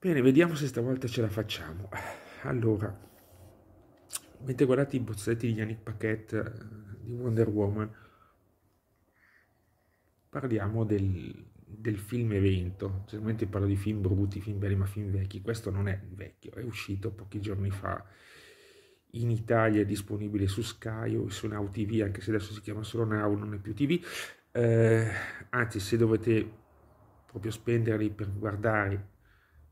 Bene, vediamo se stavolta ce la facciamo. Allora, mentre guardate i bozzetti di Yannick Paquet eh, di Wonder Woman, parliamo del, del film evento. Generalmente parlo di film brutti, film belli, ma film vecchi. Questo non è vecchio, è uscito pochi giorni fa. In Italia è disponibile su Sky o su Now TV, anche se adesso si chiama solo Now, non è più TV. Eh, anzi, se dovete proprio spenderli per guardare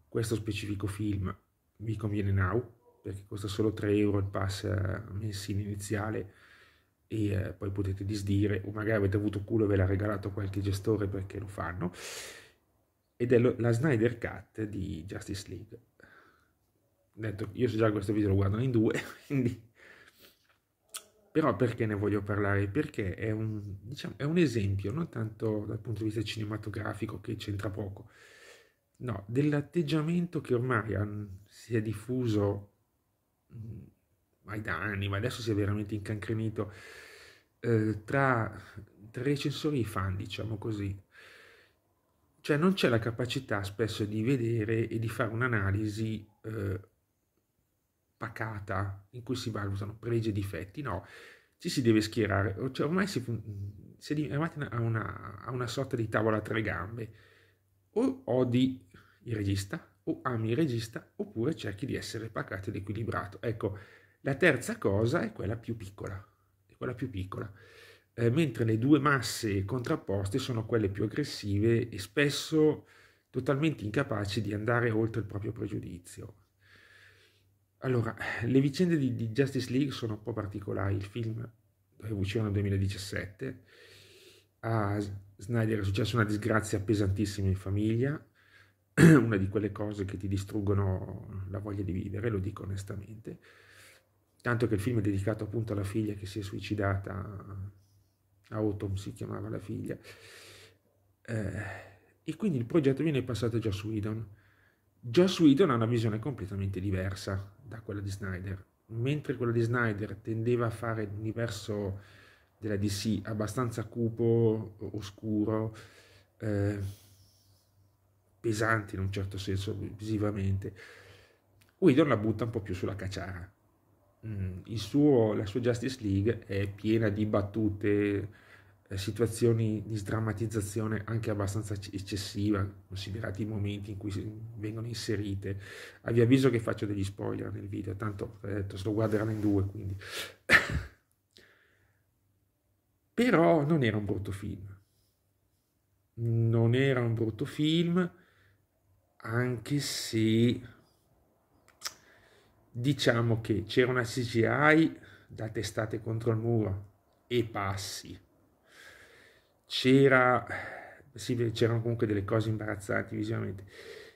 questo specifico film vi conviene now perché costa solo 3 euro il pass mensile eh, iniziale e eh, poi potete disdire o magari avete avuto culo e ve l'ha regalato qualche gestore perché lo fanno ed è lo, la Snyder Cut di Justice League detto io so già questo video lo guardano in due quindi però perché ne voglio parlare? Perché è un, diciamo, è un, esempio, non tanto dal punto di vista cinematografico che c'entra poco, no, dell'atteggiamento che ormai si è diffuso mm, ai anni, ma adesso si è veramente incancrenito, eh, tra, tra recensori e fan, diciamo così. Cioè non c'è la capacità spesso di vedere e di fare un'analisi eh, pacata in cui si valutano pregi e difetti, no, ci si deve schierare, cioè, ormai si, si è arrivati a una, a una sorta di tavola a tre gambe, o odi il regista o ami il regista oppure cerchi di essere pacato ed equilibrato. Ecco, la terza cosa è quella più piccola, è quella più piccola. Eh, mentre le due masse contrapposte sono quelle più aggressive e spesso totalmente incapaci di andare oltre il proprio pregiudizio. Allora, le vicende di, di Justice League sono un po' particolari. Il film dovevo uscire nel 2017. A Snyder è successa una disgrazia pesantissima in famiglia una di quelle cose che ti distruggono la voglia di vivere, lo dico onestamente. Tanto che il film è dedicato appunto alla figlia che si è suicidata, Autumn si chiamava la figlia. Eh, e quindi il progetto viene passato a Joss Whedon. Joss Whedon ha una visione completamente diversa da quella di Snyder. Mentre quella di Snyder tendeva a fare l'universo della DC abbastanza cupo, oscuro, eh, pesanti in un certo senso visivamente, Whedon la butta un po' più sulla cacciara. Mm, suo, la sua Justice League è piena di battute, eh, situazioni di sdrammatizzazione anche abbastanza eccessiva, considerati i momenti in cui vengono inserite. vi avviso che faccio degli spoiler nel video, tanto ho eh, detto, se lo guarderanno in due, quindi. Però non era un brutto film. Non era un brutto film anche se diciamo che c'era una CGI da testate contro il muro e passi c'era sì, c'erano comunque delle cose imbarazzanti visivamente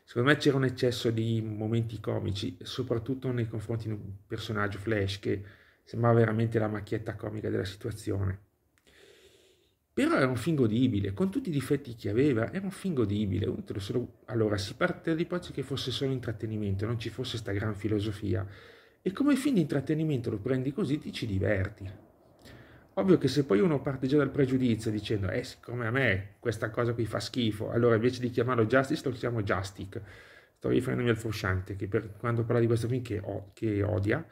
secondo me c'era un eccesso di momenti comici soprattutto nei confronti di un personaggio Flash che sembrava veramente la macchietta comica della situazione però era un film godibile, con tutti i difetti che aveva, era un film godibile. Allora, si parte dall'ipotesi che fosse solo intrattenimento, non ci fosse questa gran filosofia. E come film di intrattenimento lo prendi così, ti ci diverti. Ovvio che se poi uno parte già dal pregiudizio dicendo, eh, siccome a me questa cosa qui fa schifo, allora invece di chiamarlo Justice lo chiamo Justic. Sto riferendomi al frusciante, che per, quando parla di questo film che, o, che odia,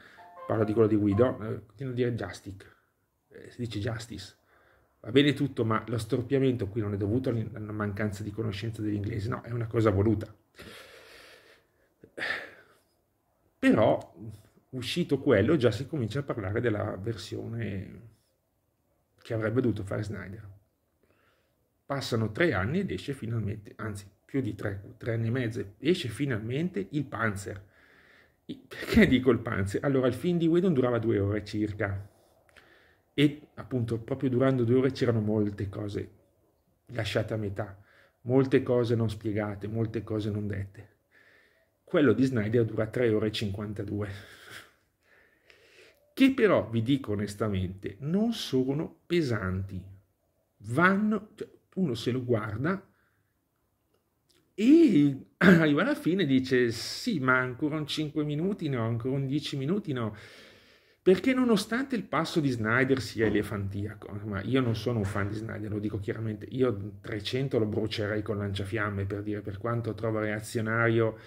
parla di quello di Guido, eh, tendo a dire Justic. Eh, si dice Justice va bene tutto, ma lo storpiamento qui non è dovuto alla mancanza di conoscenza dell'inglese, no, è una cosa voluta. Però, uscito quello, già si comincia a parlare della versione che avrebbe dovuto fare Snyder. Passano tre anni ed esce finalmente, anzi più di tre, tre anni e mezzo, esce finalmente il Panzer. Perché dico il Panzer? Allora, il film di Whedon durava due ore circa, e appunto proprio durando due ore c'erano molte cose lasciate a metà, molte cose non spiegate, molte cose non dette. Quello di Snyder dura 3 ore e 52, che però, vi dico onestamente, non sono pesanti. Vanno, cioè, uno se lo guarda e arriva alla fine e dice sì, ma ancora un 5 minuti no, ancora un 10 minuti no perché nonostante il passo di Snyder sia elefantiaco, ma io non sono un fan di Snyder, lo dico chiaramente, io 300 lo brucerei con lanciafiamme per dire, per quanto trovo reazionario,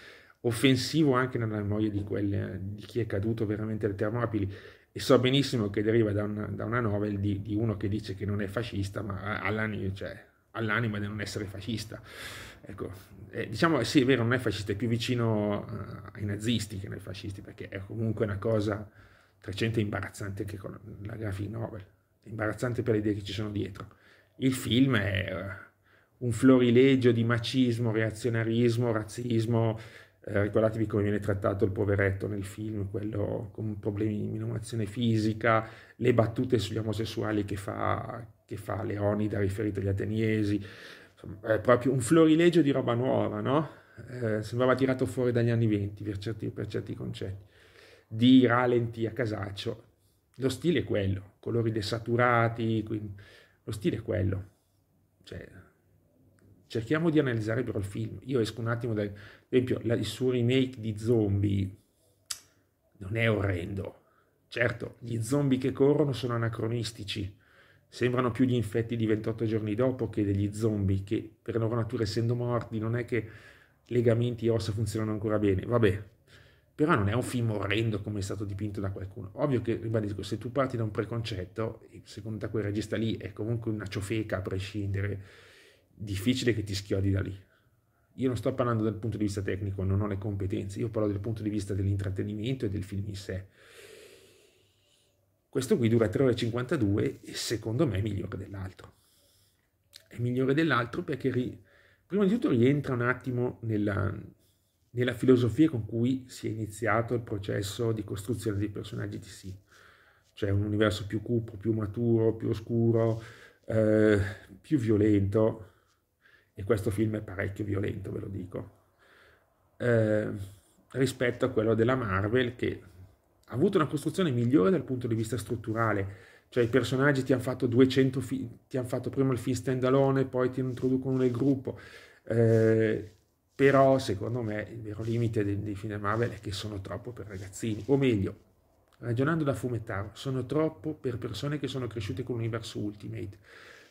offensivo anche nella memoria di, quelle, di chi è caduto veramente alle Termopili, e so benissimo che deriva da una, da una novel di, di, uno che dice che non è fascista, ma all'anima, cioè, all'anima di non essere fascista. Ecco, eh, diciamo sì, è vero, non è fascista, è più vicino uh, ai nazisti che ai fascisti, perché è comunque una cosa 300 è imbarazzante anche con la graphic novel, è imbarazzante per le idee che ci sono dietro. Il film è eh, un florilegio di macismo, reazionarismo, razzismo. Eh, ricordatevi come viene trattato il poveretto nel film, quello con problemi di minomazione fisica, le battute sugli omosessuali che fa, che fa Leonida riferito agli ateniesi. Insomma, è proprio un florilegio di roba nuova, no? Eh, sembrava tirato fuori dagli anni venti per certi, per certi concetti di ralenti a casaccio. Lo stile è quello, colori desaturati, quindi, lo stile è quello. Cioè, cerchiamo di analizzare però il film. Io esco un attimo dal... esempio, il suo remake di Zombie non è orrendo. Certo, gli zombie che corrono sono anacronistici, sembrano più gli infetti di 28 giorni dopo che degli zombie che per loro natura essendo morti non è che legamenti e ossa funzionano ancora bene. Vabbè, però non è un film orrendo come è stato dipinto da qualcuno. Ovvio che, ribadisco, se tu parti da un preconcetto, secondo te quel regista lì è comunque una ciofeca a prescindere, difficile che ti schiodi da lì. Io non sto parlando dal punto di vista tecnico, non ho le competenze, io parlo dal punto di vista dell'intrattenimento e del film in sé. Questo qui dura 3 ore e 52 e secondo me è migliore dell'altro. È migliore dell'altro perché ri... prima di tutto rientra un attimo nella, nella filosofia con cui si è iniziato il processo di costruzione dei personaggi DC. Cioè un universo più cupo, più maturo, più oscuro, eh, più violento, e questo film è parecchio violento, ve lo dico, eh, rispetto a quello della Marvel che ha avuto una costruzione migliore dal punto di vista strutturale, cioè i personaggi ti hanno fatto 200 fi- ti hanno fatto prima il film stand alone, poi ti introducono nel gruppo. Eh, però secondo me il vero limite dei, dei film Marvel è che sono troppo per ragazzini, o meglio, ragionando da fumettaro, sono troppo per persone che sono cresciute con l'universo Ultimate,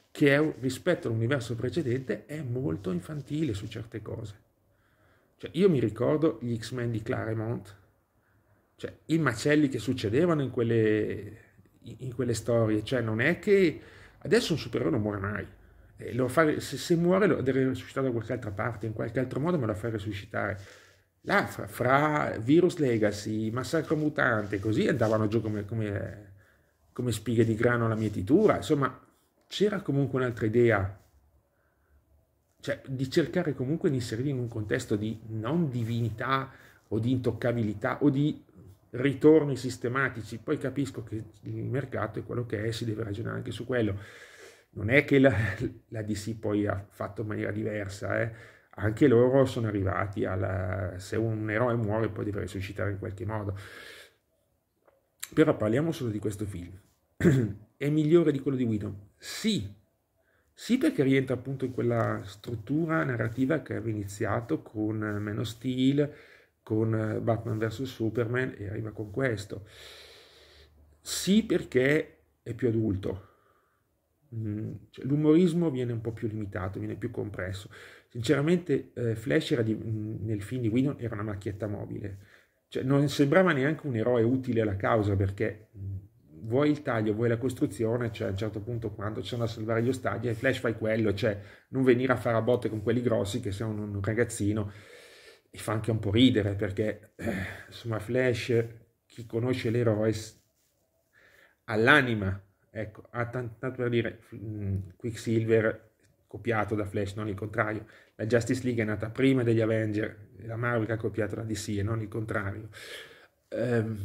che è, rispetto all'universo precedente è molto infantile su certe cose. Cioè, io mi ricordo gli X-Men di Claremont, cioè i macelli che succedevano in quelle, in quelle storie, cioè non è che adesso un supereroe non muore mai, Fai, se, se, muore lo deve risuscitare da qualche altra parte, in qualche altro modo me lo fai risuscitare. Là, fra, fra Virus Legacy, Massacro Mutante, così andavano giù come, come, come spighe di grano la mietitura, insomma c'era comunque un'altra idea, cioè di cercare comunque di inserirli in un contesto di non divinità o di intoccabilità o di ritorni sistematici, poi capisco che il mercato è quello che è, si deve ragionare anche su quello non è che la, la DC poi ha fatto in maniera diversa, eh. anche loro sono arrivati alla... se un eroe muore poi deve risuscitare in qualche modo. Però parliamo solo di questo film. è migliore di quello di Widow? Sì, sì perché rientra appunto in quella struttura narrativa che aveva iniziato con Man of Steel, con Batman vs. Superman e arriva con questo. Sì perché è più adulto, Mm, cioè, l'umorismo viene un po' più limitato, viene più compresso. Sinceramente eh, Flash di, mm, nel film di Whedon era una macchietta mobile, cioè, non sembrava neanche un eroe utile alla causa perché mm, vuoi il taglio, vuoi la costruzione, cioè a un certo punto quando c'è da salvare gli ostaggi, e eh, Flash fai quello, cioè non venire a fare a botte con quelli grossi che sono un ragazzino e fa anche un po' ridere perché eh, insomma Flash, chi conosce l'eroe, all'anima Ecco, ha tanto per dire, mm, Quicksilver copiato da Flash, non il contrario. La Justice League è nata prima degli Avenger, la Marvel ha copiato la DC e non il contrario. Ehm,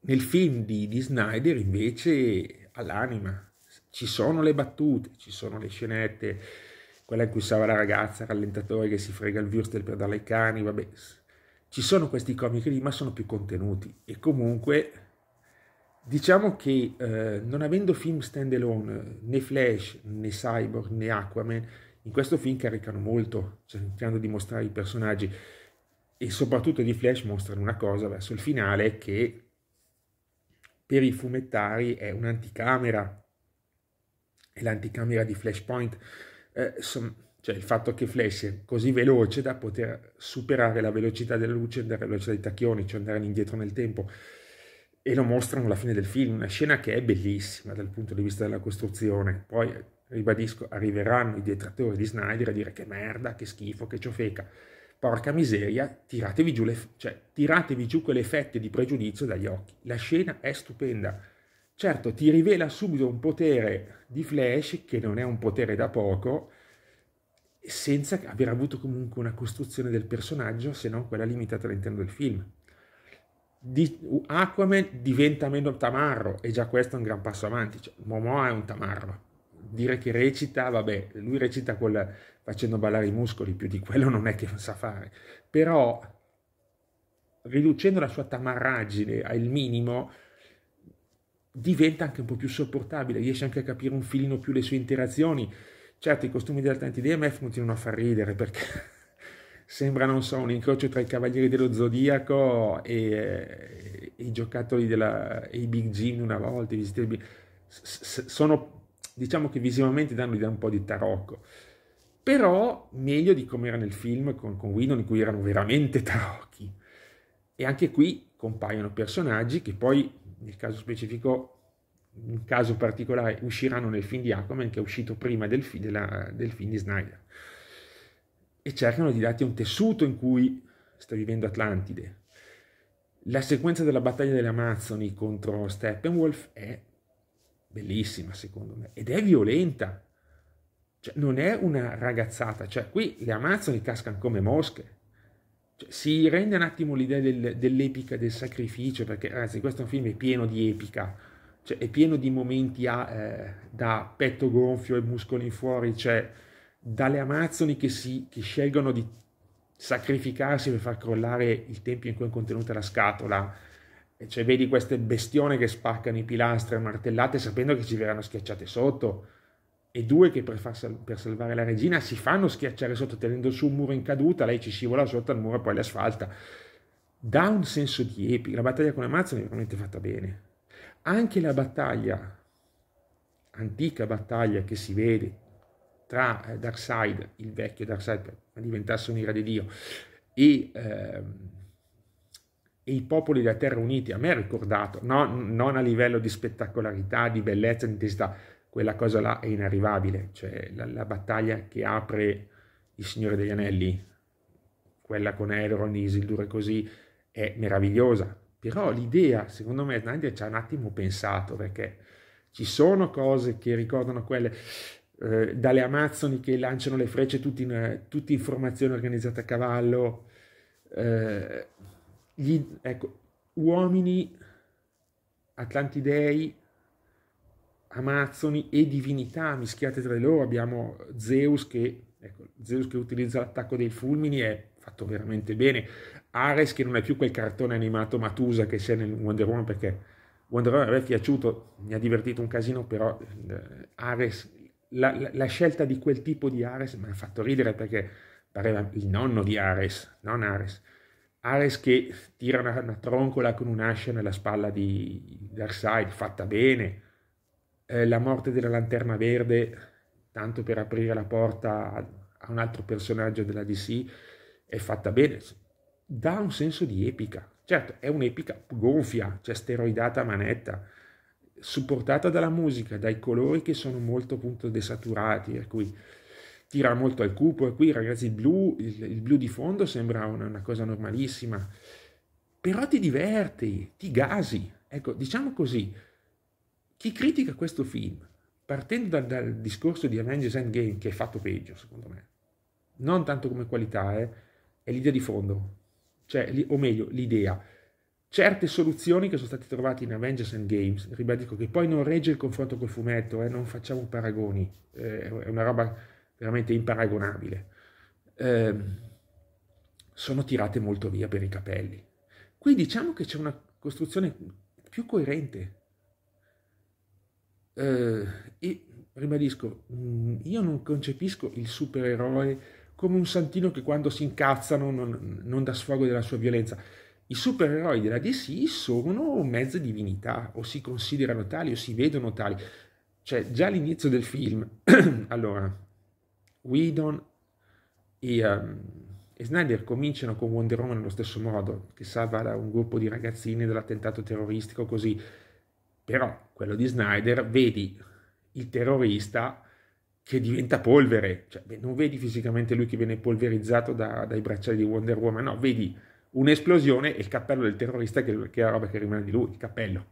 nel film di, di Snyder invece all'anima ci sono le battute, ci sono le scenette, quella in cui stava la ragazza, rallentatore che si frega il Würstel per darle ai cani, vabbè. Ci sono questi comici lì, ma sono più contenuti e comunque Diciamo che eh, non avendo film stand alone né Flash né Cyborg né Aquaman, in questo film caricano molto, cercando cioè, di mostrare i personaggi e soprattutto di Flash mostrano una cosa verso il finale che per i fumettari è un'anticamera, è l'anticamera di Flashpoint, eh, cioè il fatto che Flash è così veloce da poter superare la velocità della luce e la velocità dei tacchioni, cioè andare indietro nel tempo e lo mostrano alla fine del film, una scena che è bellissima dal punto di vista della costruzione. Poi, ribadisco, arriveranno i detrattori di Snyder a dire che merda, che schifo, che ciofeca. Porca miseria, tiratevi giù, le, cioè, tiratevi giù quelle fette di pregiudizio dagli occhi. La scena è stupenda. Certo, ti rivela subito un potere di Flash, che non è un potere da poco, senza aver avuto comunque una costruzione del personaggio, se non quella limitata all'interno del film di, Aquaman diventa meno tamarro e già questo è un gran passo avanti. Cioè, Momoa è un tamarro. Dire che recita, vabbè, lui recita col, facendo ballare i muscoli, più di quello non è che non sa fare. Però riducendo la sua tamarraggine al minimo diventa anche un po' più sopportabile, riesce anche a capire un filino più le sue interazioni. Certo, i costumi della tanti DMF continuano a far ridere perché sembra, non so, un incrocio tra i Cavalieri dello Zodiaco e, e, eh, e i giocattoli della, e i Big Jim una volta, i visitatori sono, diciamo che visivamente danno l'idea un po' di tarocco, però meglio di come era nel film con, con Whedon in cui erano veramente tarocchi. E anche qui compaiono personaggi che poi, nel caso specifico, in caso particolare, usciranno nel film di Aquaman che è uscito prima del, fi- della, del film di Snyder e cercano di darti un tessuto in cui sta vivendo Atlantide. La sequenza della battaglia delle Amazzoni contro Steppenwolf è bellissima secondo me ed è violenta. Cioè, non è una ragazzata, cioè qui le Amazzoni cascano come mosche. Cioè, si rende un attimo l'idea del, dell'epica, del sacrificio, perché ragazzi questo è un film pieno di epica, cioè, è pieno di momenti a, eh, da petto gonfio e muscoli in fuori, cioè dalle amazzoni che, si, che scelgono di sacrificarsi per far crollare il tempio in cui è contenuta la scatola, cioè vedi queste bestione che spaccano i pilastri a martellate sapendo che ci verranno schiacciate sotto, e due che per, far, per, salvare la regina si fanno schiacciare sotto tenendo su un muro in caduta, lei ci scivola sotto al muro e poi l'asfalta. Dà un senso di epica, la battaglia con Amazzoni è veramente fatta bene. Anche la battaglia, antica battaglia che si vede tra eh, Darkseid, il vecchio Darkseid, per diventasse un'ira di Dio, e, eh, e, i popoli della Terra Unita, a me ha ricordato, no, non a livello di spettacolarità, di bellezza, di intensità, quella cosa là è inarrivabile, cioè la, la battaglia che apre il Signore degli Anelli, quella con Elrond, Isildur e così, è meravigliosa, però l'idea, secondo me, Snyder ci ha un attimo pensato, perché ci sono cose che ricordano quelle eh, dalle amazzoni che lanciano le frecce tutti in, tutti in formazione organizzata a cavallo, eh, gli, ecco, uomini, atlantidei, amazzoni e divinità mischiate tra loro, abbiamo Zeus che, ecco, Zeus che utilizza l'attacco dei fulmini è fatto veramente bene, Ares che non è più quel cartone animato Matusa che c'è nel Wonder Woman perché Wonder Woman mi è piaciuto, mi ha divertito un casino, però eh, Ares la, la, scelta di quel tipo di Ares mi ha fatto ridere perché pareva il nonno di Ares, non Ares. Ares che tira una, una troncola con un'ascia nella spalla di Darkseid, fatta bene. Eh, la morte della lanterna verde, tanto per aprire la porta a, a un altro personaggio della DC, è fatta bene. Dà un senso di epica. Certo, è un'epica gonfia, cioè steroidata a manetta supportata dalla musica, dai colori che sono molto appunto desaturati, per cui tira molto al cupo, e qui ragazzi il blu, il, il blu di fondo sembra una, una, cosa normalissima, però ti diverti, ti gasi, ecco diciamo così, chi critica questo film, partendo dal, dal discorso di Avengers Endgame, che è fatto peggio secondo me, non tanto come qualità, eh, è l'idea di fondo, cioè, o meglio, l'idea, certe soluzioni che sono state trovate in Avengers and Games, ribadisco che poi non regge il confronto col fumetto, eh, non facciamo paragoni, eh, è una roba veramente imparagonabile, eh, sono tirate molto via per i capelli. Qui diciamo che c'è una costruzione più coerente. Eh, e ribadisco, mm, io non concepisco il supereroe come un santino che quando si incazzano non, non dà sfogo della sua violenza i supereroi della DC sono mezze divinità, o si considerano tali, o si vedono tali. Cioè, già all'inizio del film, allora, Whedon e, um, e, Snyder cominciano con Wonder Woman allo stesso modo, che salva un gruppo di ragazzini dall'attentato terroristico, così. Però, quello di Snyder, vedi il terrorista che diventa polvere. Cioè, beh, non vedi fisicamente lui che viene polverizzato da, dai bracciali di Wonder Woman, no, vedi un'esplosione e il cappello del terrorista che, che è la roba che rimane di lui, il cappello.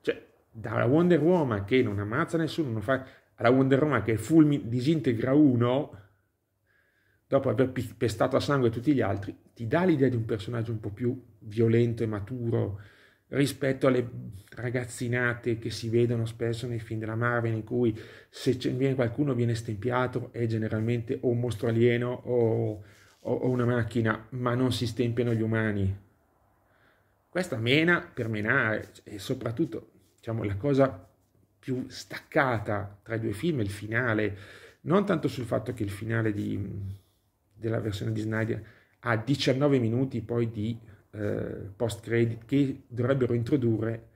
Cioè, dalla Wonder Woman che non ammazza nessuno, non fa, alla Wonder Woman che fulmin- disintegra uno, dopo aver pestato a sangue tutti gli altri, ti dà l'idea di un personaggio un po' più violento e maturo rispetto alle ragazzinate che si vedono spesso nei film della Marvel in cui se viene qualcuno viene stempiato è generalmente o un mostro alieno o o, o una macchina, ma non si stempiano gli umani. Questa mena per menare, e soprattutto diciamo, la cosa più staccata tra i due film è il finale, non tanto sul fatto che il finale di, della versione di Snyder ha 19 minuti poi di eh, post-credit che dovrebbero introdurre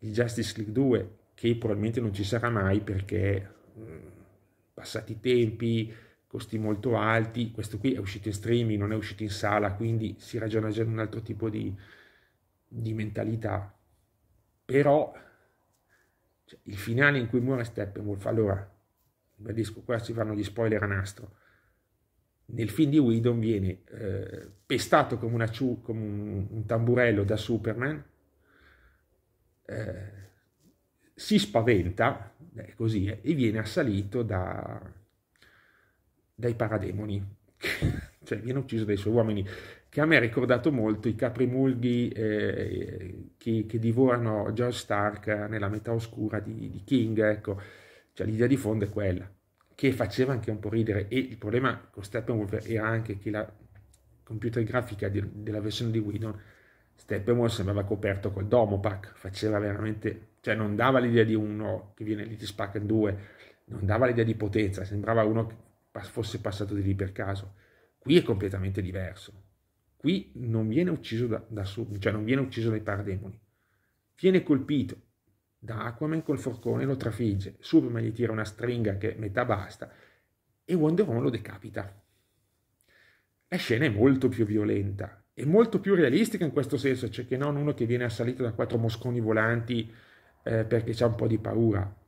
il Justice League 2, che probabilmente non ci sarà mai perché mh, mm, passati i tempi, costi molto alti, questo qui è uscito in streaming, non è uscito in sala, quindi si ragiona già in un altro tipo di, di mentalità. Però cioè, il finale in cui muore Steppenwolf, allora, ribadisco, qua si fanno gli spoiler a nastro, nel film di Whedon viene eh, pestato come, una, come un, un, tamburello da Superman, eh, si spaventa, eh, così, e viene assalito da dai parademoni, cioè viene ucciso dai suoi uomini, che a me ha ricordato molto i caprimulghi eh, che, che, divorano George Stark nella metà oscura di, di King, ecco, cioè l'idea di fondo è quella, che faceva anche un po' ridere e il problema con Steppenwolf era anche che la computer grafica di, della versione di Whedon Steppenwolf sembrava coperto col Domopac, faceva veramente, cioè non dava l'idea di uno che viene lì di Spack 2, non dava l'idea di potenza, sembrava uno fosse passato di lì per caso. Qui è completamente diverso. Qui non viene ucciso da, da sub, cioè non viene ucciso dai parademoni. Viene colpito da Aquaman col forcone, lo trafigge, Superman gli tira una stringa che metà basta e Wonder Woman lo decapita. La scena è molto più violenta, e molto più realistica in questo senso, cioè che non uno che viene assalito da quattro mosconi volanti eh, perché c'è un po' di paura.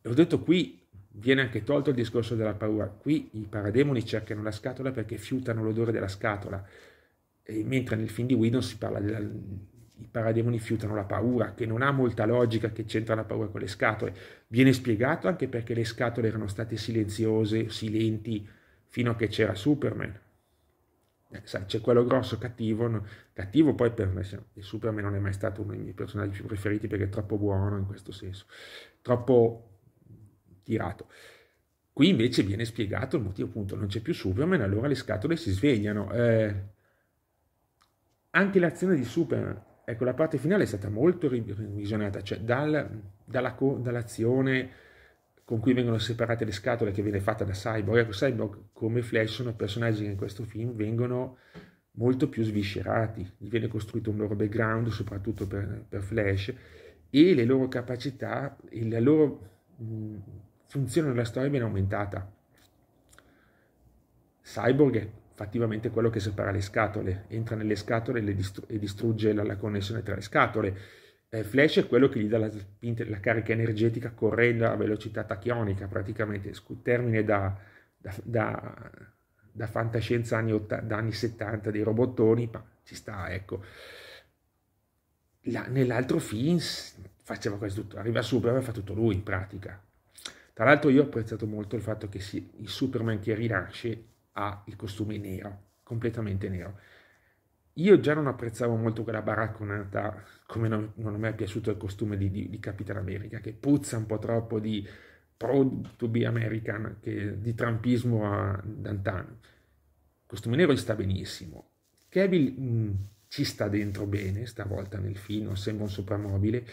E ho detto qui viene anche tolto il discorso della paura. Qui i parademoni cercano la scatola perché fiutano l'odore della scatola, e mentre nel film di Whedon si parla della, i parademoni fiutano la paura, che non ha molta logica che c'entra la paura con le scatole. Viene spiegato anche perché le scatole erano state silenziose, silenti, fino a che c'era Superman. Eh, c'è quello grosso, cattivo, no? cattivo poi per me, Superman non è mai stato uno dei miei personaggi più preferiti perché è troppo buono in questo senso, troppo tirato. Qui invece viene spiegato il motivo, appunto, non c'è più Superman, allora le scatole si svegliano. Eh, anche l'azione di Superman, ecco, la parte finale è stata molto revisionata, cioè dal, dalla, dall'azione con cui vengono separate le scatole che viene fatta da Cyborg. Ecco, Cyborg come Flash sono personaggi che in questo film vengono molto più sviscerati, gli viene costruito un loro background, soprattutto per, per Flash, e le loro capacità, e la loro... Mh, funzione della storia viene aumentata. Cyborg è fattivamente quello che separa le scatole, entra nelle scatole e, distru- e distrugge la, la, connessione tra le scatole. Eh, Flash è quello che gli dà la, la, carica energetica correndo a velocità tachionica, praticamente, termine da, da, da, da fantascienza anni, 80, anni 70 dei robottoni, ma ci sta, ecco. La, nell'altro film faceva quasi tutto, arriva Superman e fa tutto lui in pratica, tra l'altro io ho apprezzato molto il fatto che si, il Superman che rinasce ha il costume nero, completamente nero. Io già non apprezzavo molto quella baracconata, come non, non mi è piaciuto il costume di, di, di Capitan America, che puzza un po' troppo di proud to be American, che, di trumpismo a Dantan. Il costume nero gli sta benissimo. Kevin mh, mm, ci sta dentro bene, stavolta nel film, non sembra un soprammobile,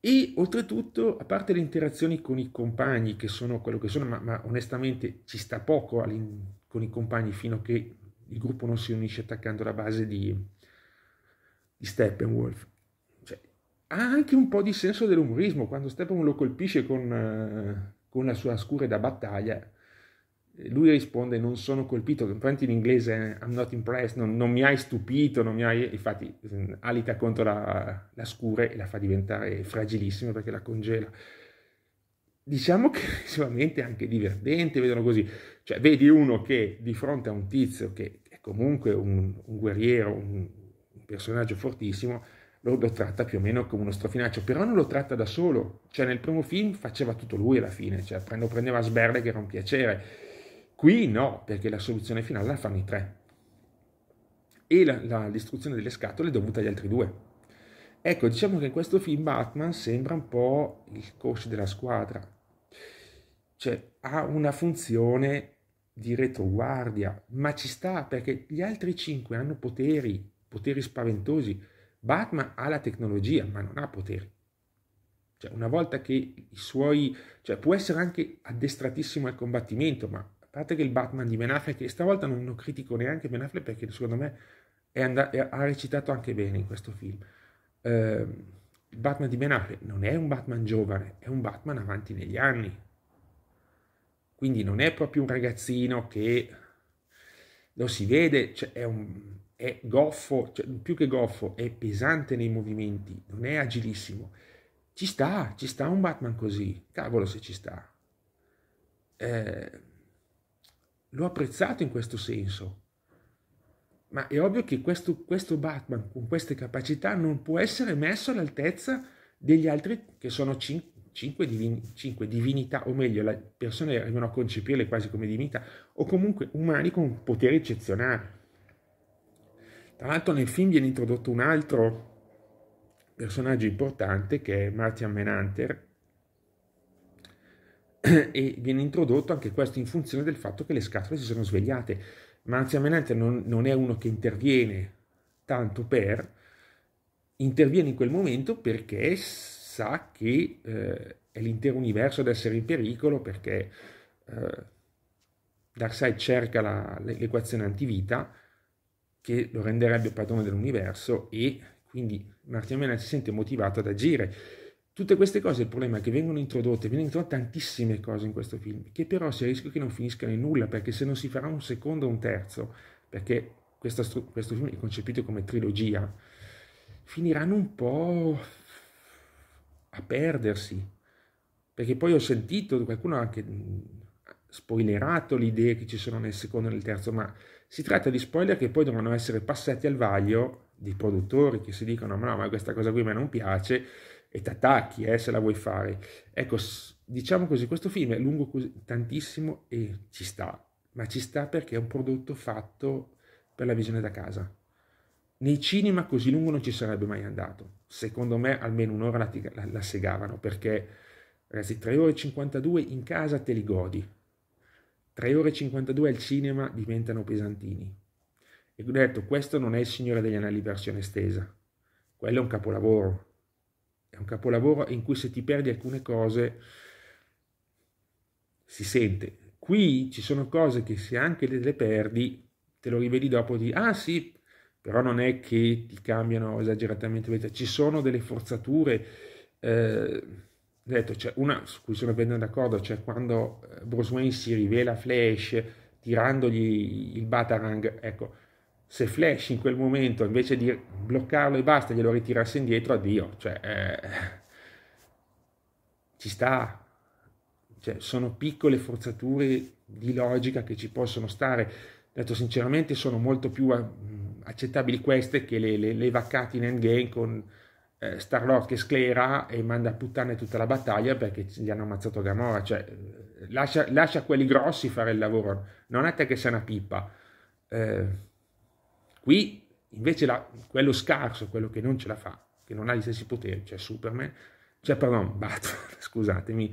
e oltretutto, a parte le interazioni con i compagni, che sono quello che sono, ma, ma onestamente ci sta poco con i compagni fino a che il gruppo non si unisce attaccando la base di, di Steppenwolf. Cioè, ha anche un po' di senso dell'umorismo quando Steppenwolf lo colpisce con, eh, con la sua scure da battaglia lui risponde non sono colpito, infatti in inglese I'm not impressed, non, non mi hai stupito, non mi hai, infatti mm, alita contro la, la scure e la fa diventare fragilissima perché la congela. Diciamo che sicuramente è anche divertente, vedono così, cioè vedi uno che di fronte a un tizio che è comunque un, un guerriero, un, un personaggio fortissimo, lo, lo, tratta più o meno come uno strofinaccio, però non lo tratta da solo, cioè nel primo film faceva tutto lui alla fine, cioè prendeva Sberle che era un piacere, Qui no, perché la soluzione finale la fanno i tre. E la, la, distruzione delle scatole è dovuta agli altri due. Ecco, diciamo che in questo film Batman sembra un po' il coach della squadra. Cioè, ha una funzione di retroguardia, ma ci sta perché gli altri cinque hanno poteri, poteri spaventosi. Batman ha la tecnologia, ma non ha poteri. Cioè, una volta che i suoi... Cioè, può essere anche addestratissimo al combattimento, ma parte che il Batman di Ben Affleck, e stavolta non, lo critico neanche Ben Affleck perché secondo me and- ha recitato anche bene in questo film. Eh, il Batman di Ben Affleck non è un Batman giovane, è un Batman avanti negli anni. Quindi non è proprio un ragazzino che lo si vede, cioè è, un, è goffo, cioè più che goffo, è pesante nei movimenti, non è agilissimo. Ci sta, ci sta un Batman così, cavolo se ci sta. Eh, l'ho apprezzato in questo senso. Ma è ovvio che questo, questo Batman con queste capacità non può essere messo all'altezza degli altri che sono cinque. Divini, cinque, divinità, o meglio, le persone arrivano a concepirle quasi come divinità, o comunque umani con poteri eccezionali. Tra l'altro nel film viene introdotto un altro personaggio importante che è Martian Menanter, e viene introdotto anche questo in funzione del fatto che le scatole si sono svegliate. Ma anzianamente non, non è uno che interviene tanto per, interviene in quel momento perché sa che eh, è l'intero universo ad essere in pericolo, perché eh, Darkseid cerca la, l'equazione antivita che lo renderebbe padrone dell'universo e quindi Martin Mena si sente motivato ad agire Tutte queste cose, il problema è che vengono introdotte, vengono introdotte tantissime cose in questo film, che però si rischia che non finiscano in nulla, perché se non si farà un secondo o un terzo, perché questo, questo film è concepito come trilogia, finiranno un po' a perdersi. Perché poi ho sentito, qualcuno ha anche spoilerato le idee che ci sono nel secondo e nel terzo, ma si tratta di spoiler che poi dovranno essere passati al vaglio dei produttori che si dicono ma no, ma questa cosa qui a me non piace, e ti attacchi eh, se la vuoi fare. Ecco, diciamo così, questo film è lungo così, tantissimo e ci sta, ma ci sta perché è un prodotto fatto per la visione da casa. Nei cinema così lungo non ci sarebbe mai andato. Secondo me almeno un'ora la, la, la segavano perché, ragazzi, 3 ore e 52 in casa te li godi. 3 ore e 52 al cinema diventano pesantini. E ho detto, questo non è il Signore degli Anelli versione estesa. Quello è un capolavoro, è un capolavoro in cui se ti perdi alcune cose si sente. Qui ci sono cose che se anche le, perdi, te lo rivedi dopo di ah sì, però non è che ti cambiano esageratamente vita, ci sono delle forzature. Eh, detto, cioè una su cui sono ben d'accordo, cioè quando eh, Bruce Wayne si rivela Flash tirandogli il Batarang, ecco, se Flash in quel momento invece di bloccarlo e basta glielo ritirasse indietro, addio, cioè, eh, ci sta, cioè, sono piccole forzature di logica che ci possono stare, detto sinceramente sono molto più eh, accettabili queste che le, le, le vaccate in endgame con eh, Star-Lord che sclera e manda a puttane tutta la battaglia perché gli hanno ammazzato Gamora, cioè, lascia, lascia quelli grossi fare il lavoro, non a te che sei una pippa. Eh, Qui invece la, quello scarso, quello che non ce la fa, che non ha gli stessi poteri, cioè Superman, cioè pardon, Batman, scusatemi,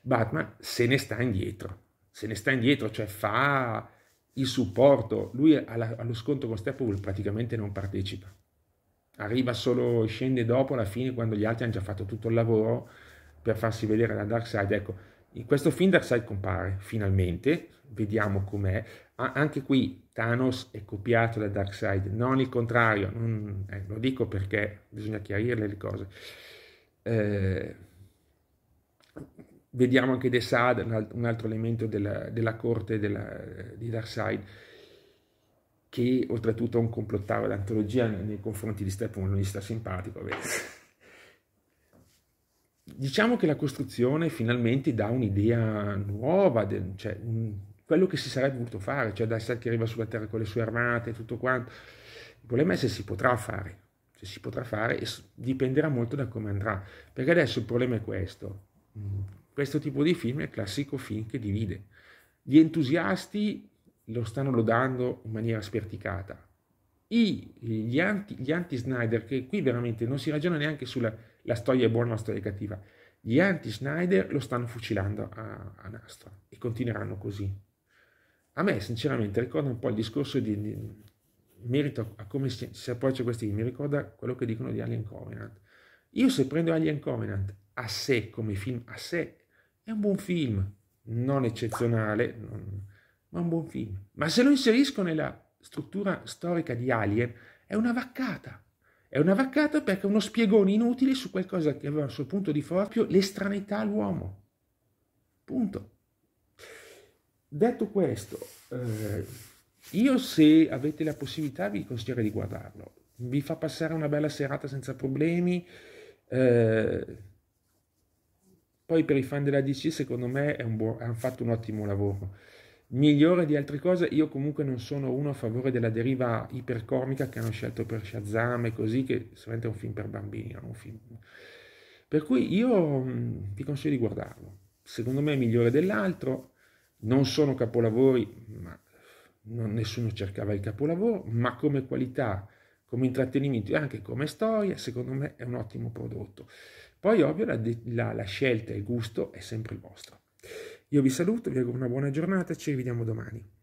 Batman se ne sta indietro, se ne sta indietro, cioè fa il supporto, lui alla, allo scontro con Steppenwolf praticamente non partecipa, arriva solo, scende dopo alla fine quando gli altri hanno già fatto tutto il lavoro per farsi vedere da Darkseid, ecco, in questo film Darkseid compare, finalmente, vediamo com'è. Ah, anche qui Thanos è copiato da Darkseid, non il contrario, non, eh, lo dico perché bisogna chiarirle le cose. Eh, vediamo anche The Sad, un altro elemento della, della corte della, di Darkseid, che oltretutto è un complottaro d'antologia nei, nei confronti di Stephen, non gli sta simpatico. Beh. Diciamo che la costruzione finalmente dà un'idea nuova, del, cioè, un, quello che si sarebbe voluto fare, cioè Dysart che arriva sulla Terra con le sue armate e tutto quanto. Il problema è se si potrà fare, se si potrà fare e dipenderà molto da come andrà, perché adesso il problema è questo. Mm, questo tipo di film è il classico film che divide. Gli entusiasti lo stanno lodando in maniera sperticata. I, gli, anti, gli anti-Snyder, che qui veramente non si ragiona neanche sulla la storia è buona, la storia è cattiva. Gli anti-Snyder lo stanno fucilando a, a nastro e continueranno così. A me, sinceramente, ricorda un po' il discorso di, di in merito a come si, si approccia a questi, mi ricorda quello che dicono di Alien Covenant. Io se prendo Alien Covenant a sé come film, a sé è un buon film, non eccezionale, non, ma un buon film. Ma se lo inserisco nella struttura storica di Alien, è una vaccata. È una vaccata perché è uno spiegone inutile su qualcosa che aveva sul punto di forza l'estranità all'uomo. Punto. Detto questo, eh, io se avete la possibilità vi consiglierei di guardarlo. Vi fa passare una bella serata senza problemi. Eh, poi per i fan della DC secondo me è un buon, hanno fatto un ottimo lavoro migliore di altre cose. Io comunque non sono uno a favore della deriva ipercomica che hanno scelto per Shazam e così, che solamente è un film per bambini, non un film. Per cui io mm, ti consiglio di guardarlo. Secondo me è migliore dell'altro, non sono capolavori, ma non, nessuno cercava il capolavoro, ma come qualità, come intrattenimento e anche come storia, secondo me è un ottimo prodotto. Poi ovvio la, la, la scelta e il gusto è sempre il vostro. Io vi saluto, vi auguro una buona giornata e ci rivediamo domani.